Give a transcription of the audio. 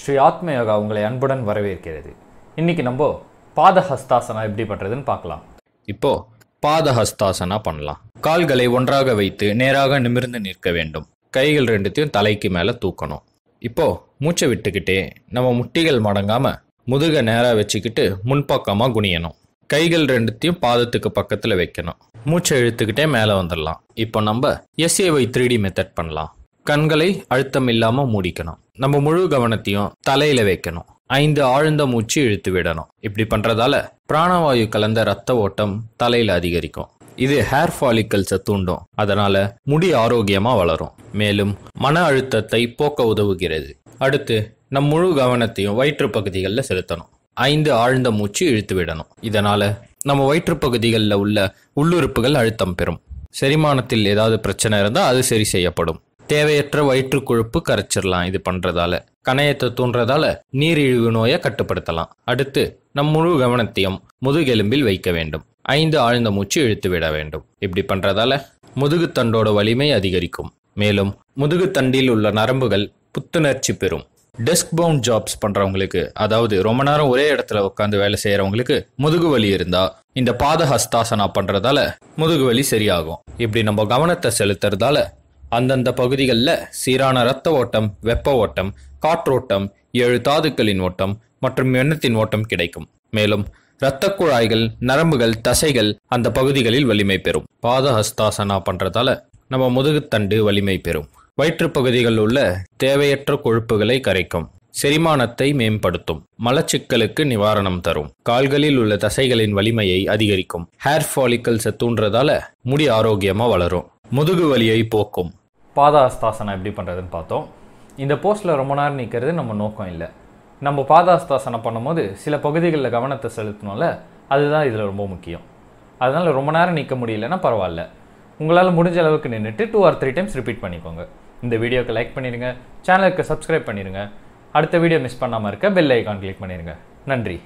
ஸ்ரீ ஆத்ம யோகா உங்களை அன்புடன் வரவேற்கிறது இன்றைக்கி நம்ம பாதஹஸ்தாசனா எப்படி பண்ணுறதுன்னு பார்க்கலாம் இப்போது பாதஹஸ்தாசனா பண்ணலாம் கால்களை ஒன்றாக வைத்து நேராக நிமிர்ந்து நிற்க வேண்டும் கைகள் ரெண்டுத்தையும் தலைக்கு மேலே தூக்கணும் இப்போது மூச்சை விட்டுக்கிட்டே நம்ம முட்டிகள் மடங்காமல் முதுக நேராக வச்சுக்கிட்டு முன்பக்கமாக குனியணும் கைகள் ரெண்டுத்தையும் பாதத்துக்கு பக்கத்தில் வைக்கணும் மூச்சை இழுத்துக்கிட்டே மேலே வந்துடலாம் இப்போ நம்ம எஸ்ஏவை த்ரீ டி மெத்தட் பண்ணலாம் கண்களை அழுத்தம் இல்லாமல் மூடிக்கணும் நம்ம முழு கவனத்தையும் தலையில வைக்கணும் ஐந்து ஆழ்ந்த மூச்சு இழுத்து விடணும் இப்படி பண்றதால பிராணவாயு கலந்த ரத்த ஓட்டம் தலையில அதிகரிக்கும் இது ஹேர் ஃபாலிக்கல்ஸை தூண்டும் அதனால முடி ஆரோக்கியமா வளரும் மேலும் மன அழுத்தத்தை போக்க உதவுகிறது அடுத்து நம் முழு கவனத்தையும் வயிற்று பகுதிகளில் செலுத்தணும் ஐந்து ஆழ்ந்த மூச்சு இழுத்து விடணும் இதனால நம்ம வயிற்று பகுதிகளில் உள்ள உள்ளுறுப்புகள் அழுத்தம் பெறும் செரிமானத்தில் ஏதாவது பிரச்சனை இருந்தால் அது சரி செய்யப்படும் தேவையற்ற வயிற்று கொழுப்பு கரைச்சிடலாம் இது பண்ணுறதால கணையத்தை தூண்டுறதால நீரிழிவு நோயை கட்டுப்படுத்தலாம் அடுத்து நம் முழு கவனத்தையும் முதுகெலும்பில் வைக்க வேண்டும் ஐந்து ஆழ்ந்த மூச்சு இழுத்து விட வேண்டும் இப்படி பண்ணுறதால முதுகுத்தண்டோட வலிமை அதிகரிக்கும் மேலும் முதுகுத்தண்டில் உள்ள நரம்புகள் புத்துணர்ச்சி பெறும் டெஸ்க் பவுண்ட் ஜாப்ஸ் பண்ணுறவங்களுக்கு அதாவது ரொம்ப நேரம் ஒரே இடத்துல உட்காந்து வேலை செய்கிறவங்களுக்கு முதுகு வலி இருந்தால் இந்த பாத ஹஸ்தாசனா பண்ணுறதால முதுகு வலி சரியாகும் இப்படி நம்ம கவனத்தை செலுத்துறதால அந்தந்த பகுதிகளில் சீரான இரத்த ஓட்டம் வெப்ப ஓட்டம் காற்றோட்டம் ஏழு தாதுக்களின் ஓட்டம் மற்றும் எண்ணத்தின் ஓட்டம் கிடைக்கும் மேலும் இரத்த குழாய்கள் நரம்புகள் தசைகள் அந்த பகுதிகளில் வலிமை பெறும் பாத ஹஸ்தாசனா பண்றதால நம்ம முதுகுத்தண்டு வலிமை பெறும் வயிற்று பகுதிகளில் உள்ள தேவையற்ற கொழுப்புகளை கரைக்கும் செரிமானத்தை மேம்படுத்தும் மலச்சிக்கலுக்கு நிவாரணம் தரும் கால்களில் உள்ள தசைகளின் வலிமையை அதிகரிக்கும் ஹேர் ஃபாலிக்கல்ஸை தூண்டுறதால முடி ஆரோக்கியமா வளரும் முதுகு வலியை போக்கும் பாதாஸ்தாசனம் எப்படி பண்ணுறதுன்னு பார்த்தோம் இந்த போஸ்ட்டில் ரொம்ப நேரம் நிற்கிறது நம்ம நோக்கம் இல்லை நம்ம பாதாஸ்தாசனம் பண்ணும்போது சில பகுதிகளில் கவனத்தை செலுத்தினால அதுதான் இதில் ரொம்ப முக்கியம் அதனால் ரொம்ப நேரம் நிற்க முடியலன்னா பரவாயில்ல உங்களால் முடிஞ்ச அளவுக்கு நின்றுட்டு two or three times repeat பண்ணிக்கோங்க இந்த வீடியோக்கு லைக் பண்ணிடுங்க சேனலுக்கு சப்ஸ்கிரைப் பண்ணிடுங்க அடுத்த வீடியோ மிஸ் பண்ணாமல் இருக்க பெல் ஐக்கான் கிளிக் பண்ணிடுங்க நன்றி